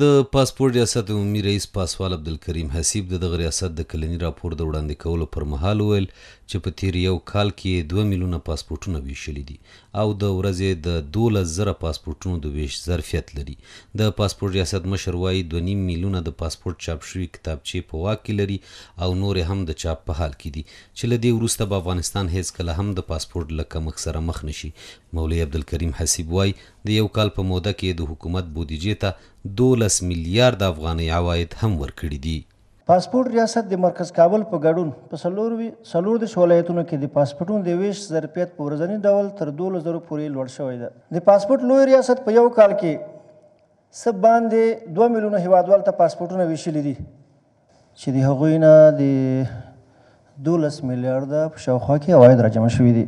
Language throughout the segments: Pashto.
د پاسپورت ریاست عمومي رئیس پاسوال عبدالکریم حسیب د دغه ریاست د کلني راپور د وړاندې کولو پر مهال ویل چې په تیر یو کال کې دوه میلیونه پاسپورټونه ویشلي دي او د ورځې د دوولس زره پاسپورټونو د ویش ظرفیت لري د پاسپورت ریاست مشر وایي دوه نیم میلیونه د پاسپورت چاپ شوي کتابچې په واک کې لري او نورې هم د چاپ په حال کې دي چې له دې وروسته به افغانستان هیڅکله هم د پاسپورت له کمښت سره مخ نشي مولوي عبدالکریم حسیب وایي د یو کال په موده کې د حکومت بودیجې ته 12 میلیارډ افغاني عواید هم ورکړي دي پاسپورت ریاست د مرکز کابل په ګډون په سلور سلور د ولایتونو کې د پاسپورتونو د ویش ظرفیت په ورځني ډول تر 2000 پورې لوړ شوی دی د پاسپورت لوی ریاست په یو کال کې سب باندې 2 میلیون هیوادوال ته پاسپورتونه ویشل دي چې د هغوی نه د 12 میلیارډ په شاوخوا کې عواید راجمع شوي دي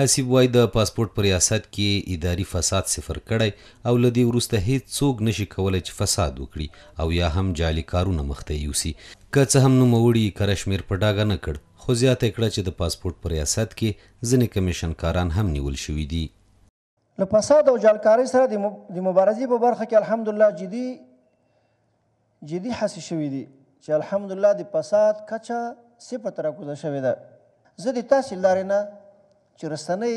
حسیب وای د پاسپورت پر ریاست کې اداري فساد صفر کړی او لدی ورسته هیڅ څوک نشي کولای چې فساد وکړي او یا هم جعلی کارونه مخته یوسي که څه هم نوموړي کرشمیر په ډاګه نه کړ خو زیاته کړه چې د پاسپورت پر ریاست کې ځینې کمیشن کاران هم نیول شوي دي له فساد او جعلکاری سره د مبارزې په برخه کې الحمدلله جدي جدي حسي شوي دي چې الحمدلله د فساد کچه صفر تر کوزه شوې ده زه د تاسې لارې نه چې رسنۍ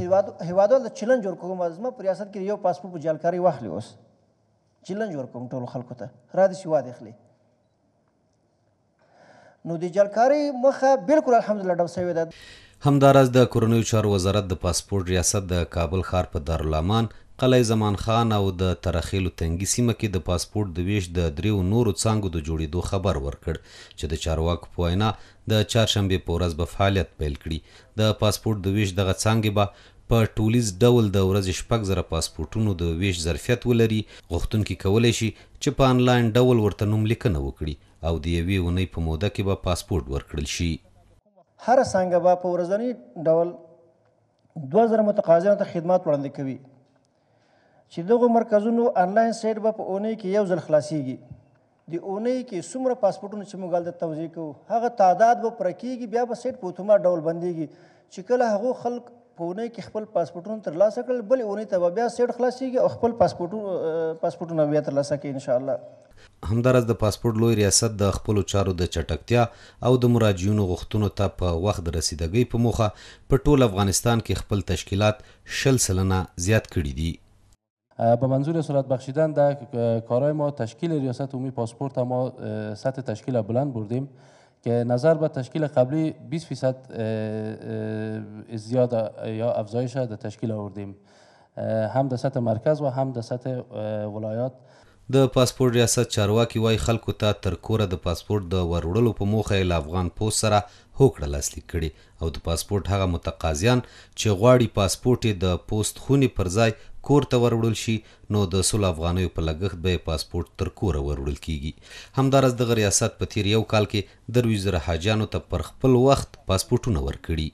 هیواد هیوادوال د چیلنج ورکوم زما په ریاست کې یو پاسپورت په جالکاری واخلي اوس چیلنج ورکوم ټول خلکو ته را دي سیوا اخلي نو د جالکاری مخه بالکل الحمدلله ډب شوی ده همدارس د کورنیو چارو وزارت د پاسپورت ریاست د کابل ښار په دارالامان قلعه زمان خان او د ترخیل تنګي سیمه کې د پاسپورت د ویش د دریو نورو څنګه د جوړېدو خبر ورکړ چې د چارواکو په وینا د چهارشنبه په ورځ به فعالیت پیل کړي د پاسپورت د ویش دغه څنګه به په ټولیز ډول د ورځې شپږ زره پاسپورتونو د ویش ظرفیت ولري غوښتونکي کولی شي چې په آنلاین ډول ورته نوم لیکنه وکړي او د یوې اونۍ په موده کې به پاسپورت ورکړل شي هر څنګه به په ورځنی ډول 2000 متقاضیانو ته خدمات وړاندې کوي چې دغه مرکزونو انلاین سیټ به په اونۍ کې یو ځل خلاصيږي د اونۍ کې څومره پاسپورتونه چې موږ د توزیع کوو هغه تعداد به پرکېږي بیا به سیټ په اتومات ډول بنديږي چې کله هغه خلک په ونه کې خپل پاسپورتونه تر لاسه کړل بل ونه ته بیا سیټ خلاصيږي او خپل پاسپورتونه پاسپورتونه بیا تر لاسه کوي ان شاء الله همدارس د پاسپورت لوی ریاست د خپل چارو د چټکتیا او د مراجعینو غوښتنو ته په وخت رسیدګۍ په موخه په ټول افغانستان کې خپل تشکیلات شل سلنه زیات کړي دي به منظور صورت بخشیدن در کارهای ما تشکیل ریاست عمومی پاسپورت ما سطح تشکیل بلند بردیم که نظر به تشکیل قبلی 20 فیصد زیاد یا افزایش در تشکیل آوردیم هم د سطح مرکز و هم د سطح ولایات د پاسپورت ریاست چارواکي وای خلکو ته تر کوره د پاسپورت د وروړلو په موخه له افغان پوسټ سره هوکړه لاسلیک کړي او د پاسپورت هغه متقاضیان چې غواړي پاسپورت د پوسټ خوني پر ځای کور ته وروړل شي نو د سل افغانیو په لګښت به پاسپورت تر کوره وروړل کیږي همدارس د ریاست په تیر یو کال کې دروي زره حاجانو ته پر خپل وخت پاسپورتونه ورکړي